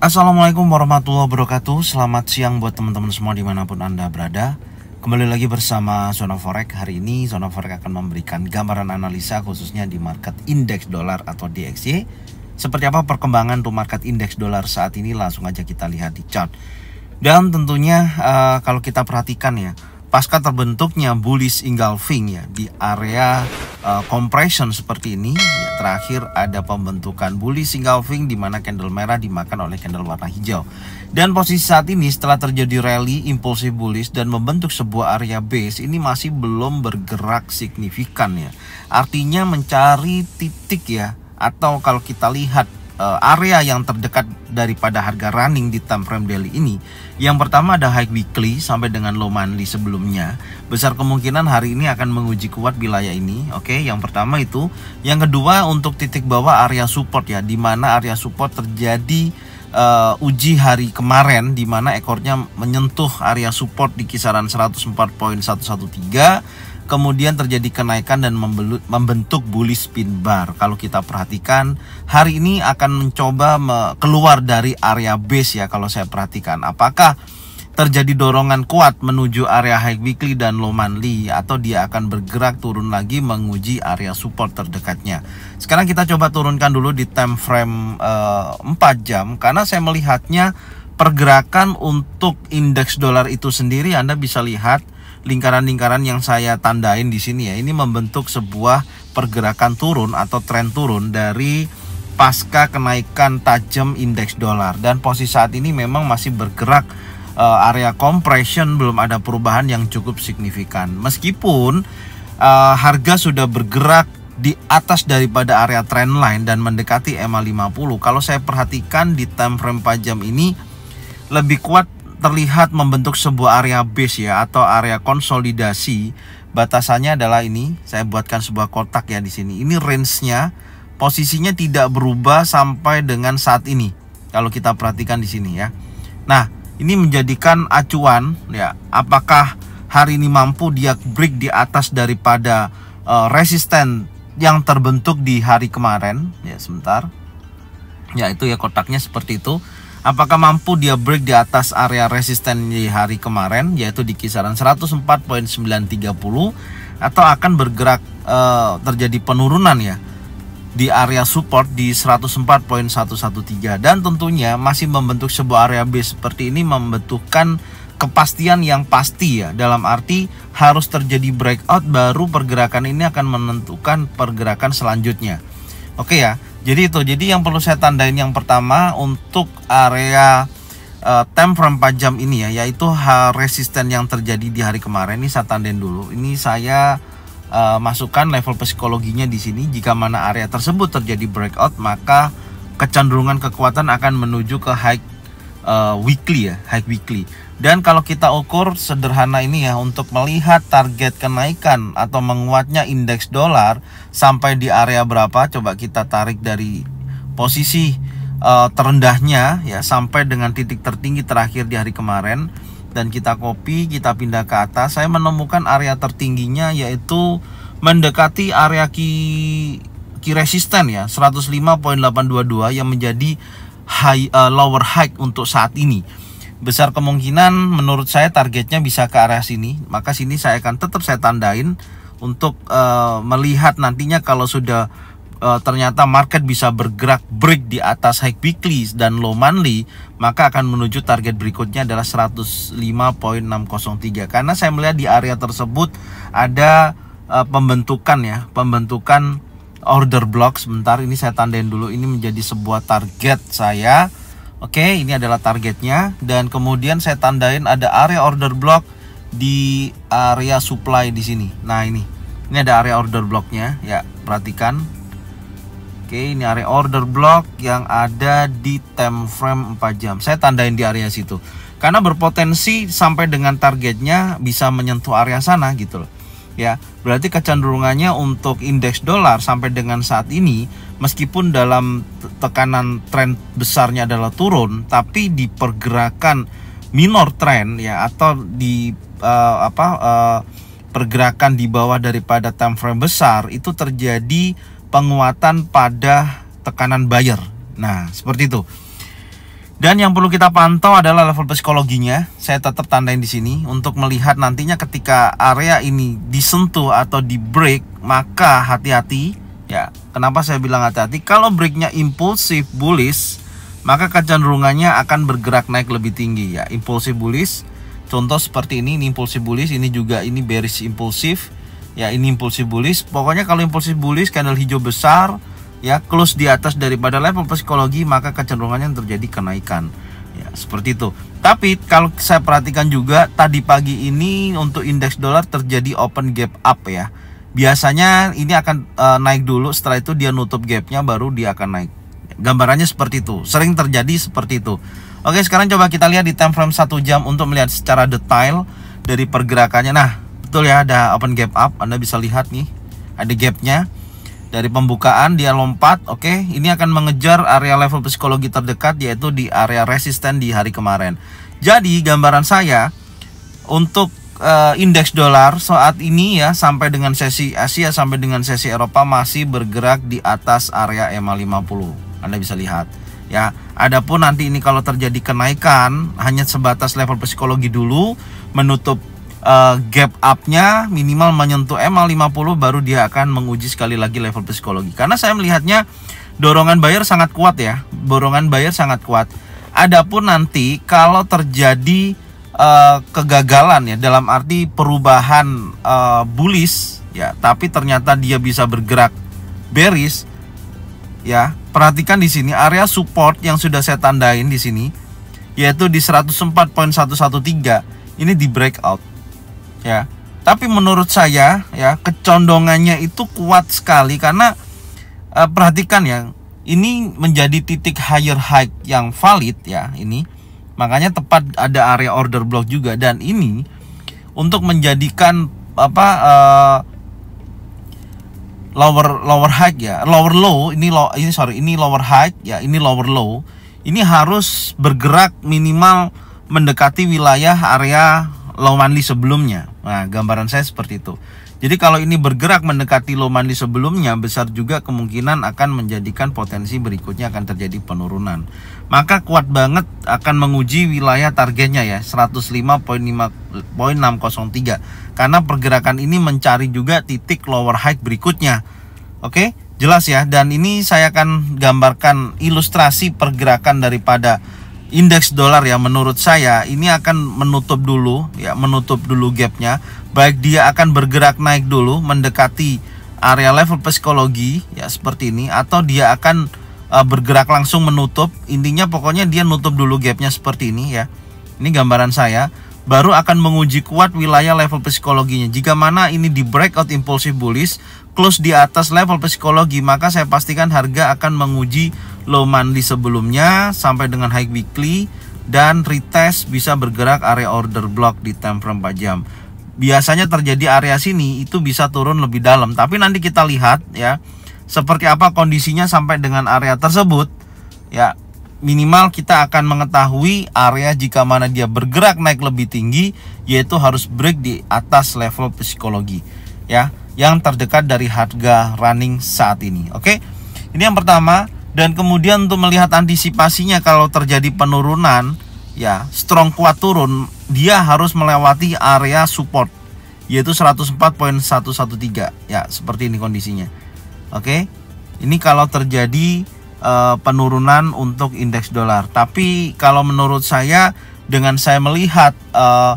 Assalamualaikum warahmatullahi wabarakatuh Selamat siang buat teman-teman semua dimanapun Anda berada Kembali lagi bersama Zona Forex Hari ini Zona Forex akan memberikan gambaran analisa khususnya di market indeks dolar atau DXY Seperti apa perkembangan tuh market indeks dolar saat ini langsung aja kita lihat di chart Dan tentunya uh, kalau kita perhatikan ya Pasca terbentuknya bullish engulfing ya di area uh, compression seperti ini terakhir ada pembentukan bully wing di mana candle merah dimakan oleh candle warna hijau. Dan posisi saat ini setelah terjadi rally impulsif bullish dan membentuk sebuah area base ini masih belum bergerak signifikan ya. Artinya mencari titik ya atau kalau kita lihat uh, area yang terdekat daripada harga running di time frame daily ini. Yang pertama ada high weekly sampai dengan low monthly sebelumnya. Besar kemungkinan hari ini akan menguji kuat wilayah ini. Oke, okay? yang pertama itu. Yang kedua untuk titik bawah area support ya, di mana area support terjadi uh, uji hari kemarin di mana ekornya menyentuh area support di kisaran 104.113 kemudian terjadi kenaikan dan membentuk bullish pin bar. Kalau kita perhatikan, hari ini akan mencoba keluar dari area base ya kalau saya perhatikan. Apakah terjadi dorongan kuat menuju area high weekly dan low monthly atau dia akan bergerak turun lagi menguji area support terdekatnya. Sekarang kita coba turunkan dulu di time frame uh, eh, 4 jam karena saya melihatnya pergerakan untuk indeks dolar itu sendiri Anda bisa lihat lingkaran-lingkaran yang saya tandain di sini ya ini membentuk sebuah pergerakan turun atau tren turun dari pasca kenaikan tajam indeks dolar dan posisi saat ini memang masih bergerak uh, area compression belum ada perubahan yang cukup signifikan meskipun uh, harga sudah bergerak di atas daripada area trendline dan mendekati EMA 50 kalau saya perhatikan di time frame pajam ini lebih kuat terlihat membentuk sebuah area base ya atau area konsolidasi batasannya adalah ini saya buatkan sebuah kotak ya di sini ini range-nya posisinya tidak berubah sampai dengan saat ini kalau kita perhatikan di sini ya nah ini menjadikan acuan ya apakah hari ini mampu dia break di atas daripada uh, resisten yang terbentuk di hari kemarin ya sebentar ya itu ya kotaknya seperti itu Apakah mampu dia break di atas area resisten di hari kemarin yaitu di kisaran 104.930 atau akan bergerak e, terjadi penurunan ya di area support di 104.113 dan tentunya masih membentuk sebuah area base seperti ini membutuhkan kepastian yang pasti ya dalam arti harus terjadi breakout baru pergerakan ini akan menentukan pergerakan selanjutnya. Oke ya jadi itu jadi yang perlu saya tandain yang pertama untuk area uh, eh, time frame 4 jam ini ya yaitu hal resisten yang terjadi di hari kemarin ini saya tandain dulu ini saya uh, masukkan level psikologinya di sini jika mana area tersebut terjadi breakout maka kecenderungan kekuatan akan menuju ke high uh, weekly ya high weekly dan kalau kita ukur sederhana ini ya untuk melihat target kenaikan atau menguatnya indeks dolar sampai di area berapa coba kita tarik dari posisi uh, terendahnya ya sampai dengan titik tertinggi terakhir di hari kemarin dan kita copy kita pindah ke atas saya menemukan area tertingginya yaitu mendekati area ki key resisten ya 105.822 yang menjadi high uh, lower high untuk saat ini besar kemungkinan menurut saya targetnya bisa ke arah sini maka sini saya akan tetap saya tandain untuk uh, melihat nantinya kalau sudah uh, ternyata market bisa bergerak break di atas high weekly dan low monthly maka akan menuju target berikutnya adalah 105.603 karena saya melihat di area tersebut ada uh, pembentukan ya pembentukan order block sebentar ini saya tandain dulu ini menjadi sebuah target saya Oke, ini adalah targetnya dan kemudian saya tandain ada area order block di area supply di sini. Nah, ini. Ini ada area order blocknya ya, perhatikan. Oke, ini area order block yang ada di time frame 4 jam. Saya tandain di area situ. Karena berpotensi sampai dengan targetnya bisa menyentuh area sana gitu loh. Ya, berarti kecenderungannya untuk indeks dolar sampai dengan saat ini meskipun dalam tekanan tren besarnya adalah turun tapi di pergerakan minor trend ya atau di uh, apa uh, pergerakan di bawah daripada time frame besar itu terjadi penguatan pada tekanan buyer. Nah, seperti itu. Dan yang perlu kita pantau adalah level psikologinya. Saya tetap tandain di sini untuk melihat nantinya ketika area ini disentuh atau di break, maka hati-hati Ya, kenapa saya bilang hati-hati? Kalau breaknya impulsif bullish, maka kecenderungannya akan bergerak naik lebih tinggi ya. Impulsif bullish, contoh seperti ini, ini impulsif bullish, ini juga ini bearish impulsif, ya ini impulsif bullish. Pokoknya kalau impulsif bullish, candle hijau besar, ya close di atas daripada level psikologi, maka kecenderungannya terjadi kenaikan. Ya, seperti itu. Tapi kalau saya perhatikan juga tadi pagi ini untuk indeks dolar terjadi open gap up ya biasanya ini akan uh, naik dulu setelah itu dia nutup gapnya baru dia akan naik gambarannya seperti itu sering terjadi seperti itu oke sekarang coba kita lihat di time frame 1 jam untuk melihat secara detail dari pergerakannya nah betul ya ada open gap up Anda bisa lihat nih ada gapnya dari pembukaan dia lompat oke ini akan mengejar area level psikologi terdekat yaitu di area resisten di hari kemarin jadi gambaran saya untuk uh, indeks dolar saat ini ya sampai dengan sesi Asia sampai dengan sesi Eropa masih bergerak di atas area EMA 50. Anda bisa lihat ya. Adapun nanti ini kalau terjadi kenaikan hanya sebatas level psikologi dulu menutup uh, gap up-nya minimal menyentuh EMA 50 baru dia akan menguji sekali lagi level psikologi. Karena saya melihatnya dorongan buyer sangat kuat ya. Dorongan buyer sangat kuat. Adapun nanti kalau terjadi Eh, kegagalan ya dalam arti perubahan uh, bullish ya tapi ternyata dia bisa bergerak bearish ya perhatikan di sini area support yang sudah saya tandain di sini yaitu di 104.113 ini di breakout ya tapi menurut saya ya kecondongannya itu kuat sekali karena uh, perhatikan ya ini menjadi titik higher high yang valid ya ini Makanya tepat ada area order block juga dan ini untuk menjadikan apa uh, lower lower high ya, lower low ini low ini sorry ini lower high ya, ini lower low. Ini harus bergerak minimal mendekati wilayah area low manly sebelumnya. Nah, gambaran saya seperti itu. Jadi kalau ini bergerak mendekati low manly sebelumnya, besar juga kemungkinan akan menjadikan potensi berikutnya akan terjadi penurunan maka kuat banget akan menguji wilayah targetnya ya 105.5.603. karena pergerakan ini mencari juga titik lower high berikutnya oke jelas ya dan ini saya akan gambarkan ilustrasi pergerakan daripada indeks dolar ya menurut saya ini akan menutup dulu ya menutup dulu gapnya baik dia akan bergerak naik dulu mendekati area level psikologi ya seperti ini atau dia akan uh, bergerak langsung menutup intinya pokoknya dia nutup dulu gapnya seperti ini ya ini gambaran saya baru akan menguji kuat wilayah level psikologinya jika mana ini di breakout impulsif bullish close di atas level psikologi maka saya pastikan harga akan menguji low monthly sebelumnya sampai dengan high weekly dan retest bisa bergerak area order block di time frame 4 jam biasanya terjadi area sini itu bisa turun lebih dalam tapi nanti kita lihat ya seperti apa kondisinya sampai dengan area tersebut ya minimal kita akan mengetahui area jika mana dia bergerak naik lebih tinggi yaitu harus break di atas level psikologi ya yang terdekat dari harga running saat ini oke ini yang pertama dan kemudian untuk melihat antisipasinya kalau terjadi penurunan ya strong kuat turun dia harus melewati area support yaitu 104.113 ya seperti ini kondisinya Oke. Okay? Ini kalau terjadi uh, penurunan untuk indeks dolar. Tapi kalau menurut saya dengan saya melihat uh,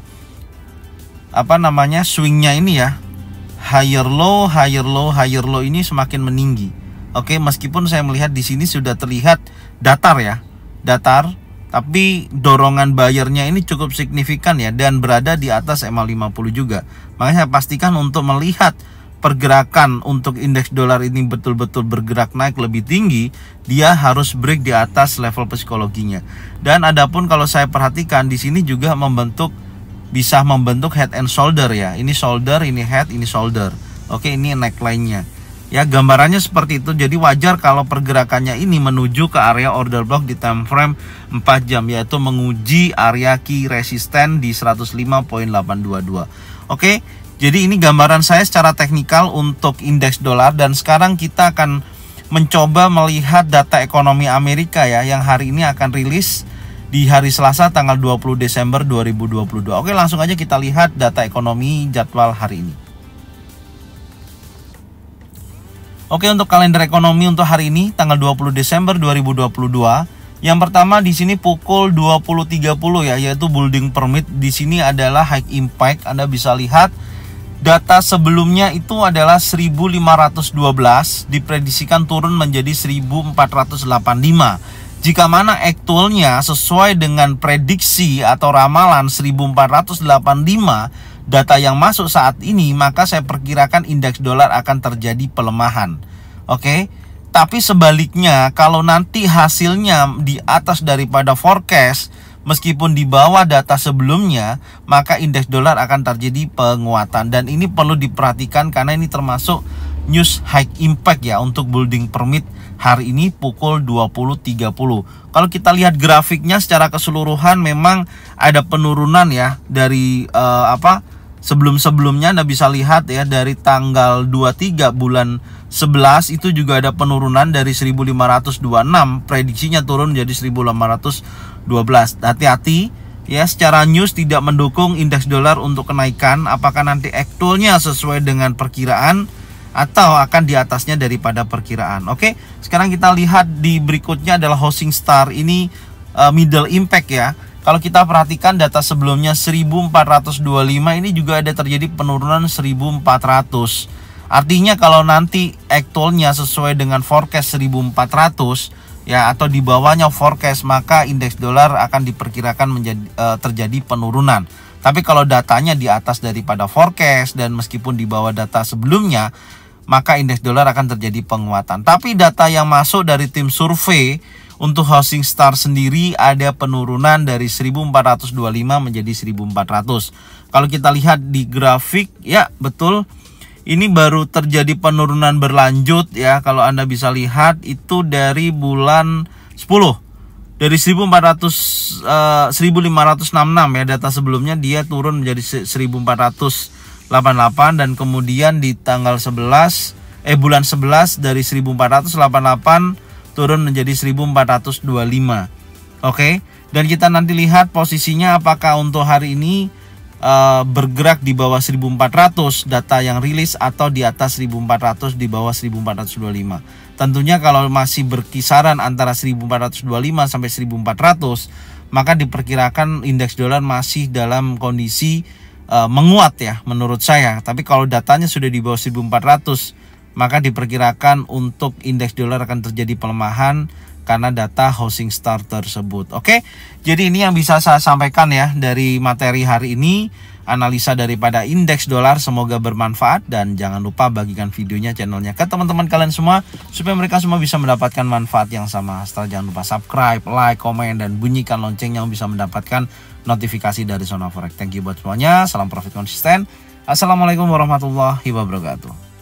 apa namanya swingnya ini ya higher low, higher low, higher low ini semakin meninggi. Oke, meskipun saya melihat di sini sudah terlihat datar ya, datar, tapi dorongan bayarnya ini cukup signifikan ya dan berada di atas MA 50 juga. Makanya saya pastikan untuk melihat pergerakan untuk indeks dolar ini betul-betul bergerak naik lebih tinggi, dia harus break di atas level psikologinya. Dan adapun kalau saya perhatikan di sini juga membentuk bisa membentuk head and shoulder ya. Ini shoulder, ini head, ini shoulder. Oke, ini neckline-nya. Ya, gambarannya seperti itu. Jadi wajar kalau pergerakannya ini menuju ke area order block di time frame 4 jam yaitu menguji area key resisten di 105.822. Oke, jadi ini gambaran saya secara teknikal untuk indeks dolar dan sekarang kita akan mencoba melihat data ekonomi Amerika ya yang hari ini akan rilis di hari Selasa tanggal 20 Desember 2022. Oke, langsung aja kita lihat data ekonomi jadwal hari ini. Oke, untuk kalender ekonomi untuk hari ini tanggal 20 Desember 2022 yang pertama di sini pukul 20.30 ya, yaitu building permit. Di sini adalah high impact. Anda bisa lihat Data sebelumnya itu adalah 1512 diprediksikan turun menjadi 1485. Jika mana aktualnya sesuai dengan prediksi atau ramalan 1485 data yang masuk saat ini maka saya perkirakan indeks dolar akan terjadi pelemahan. Oke. Okay? Tapi sebaliknya kalau nanti hasilnya di atas daripada forecast meskipun di bawah data sebelumnya, maka indeks dolar akan terjadi penguatan dan ini perlu diperhatikan karena ini termasuk news high impact ya untuk building permit hari ini pukul 20.30. Kalau kita lihat grafiknya secara keseluruhan memang ada penurunan ya dari uh, apa? sebelum-sebelumnya Anda bisa lihat ya dari tanggal 23 bulan 11 itu juga ada penurunan dari 1526 prediksinya turun jadi 1.500. 12. Hati-hati ya secara news tidak mendukung indeks dolar untuk kenaikan apakah nanti aktualnya sesuai dengan perkiraan atau akan di atasnya daripada perkiraan. Oke, sekarang kita lihat di berikutnya adalah Housing Star ini eh, middle impact ya. Kalau kita perhatikan data sebelumnya 1425 ini juga ada terjadi penurunan 1400. Artinya kalau nanti aktualnya sesuai dengan forecast 1400 ya atau di bawahnya forecast maka indeks dolar akan diperkirakan menjadi e, terjadi penurunan. Tapi kalau datanya di atas daripada forecast dan meskipun di bawah data sebelumnya, maka indeks dolar akan terjadi penguatan. Tapi data yang masuk dari tim survei untuk housing star sendiri ada penurunan dari 1425 menjadi 1400. Kalau kita lihat di grafik, ya betul ini baru terjadi penurunan berlanjut ya kalau Anda bisa lihat itu dari bulan 10 dari 1400 eh, 1566 ya data sebelumnya dia turun menjadi 1488 dan kemudian di tanggal 11 eh bulan 11 dari 1488 turun menjadi 1425 oke okay? dan kita nanti lihat posisinya apakah untuk hari ini Eh, bergerak di bawah 1400 data yang rilis atau di atas 1400 di bawah 1425. Tentunya kalau masih berkisaran antara 1425 sampai 1400, maka diperkirakan indeks dolar masih dalam kondisi uh, menguat ya menurut saya. Tapi kalau datanya sudah di bawah 1400, maka diperkirakan untuk indeks dolar akan terjadi pelemahan karena data housing start tersebut. Oke, jadi ini yang bisa saya sampaikan ya dari materi hari ini. Analisa daripada indeks dolar semoga bermanfaat dan jangan lupa bagikan videonya channelnya ke teman-teman kalian semua supaya mereka semua bisa mendapatkan manfaat yang sama. Setelah jangan lupa subscribe, like, komen dan bunyikan loncengnya untuk bisa mendapatkan notifikasi dari Zona Forex. Thank you buat semuanya. Salam profit konsisten. Assalamualaikum warahmatullahi wabarakatuh.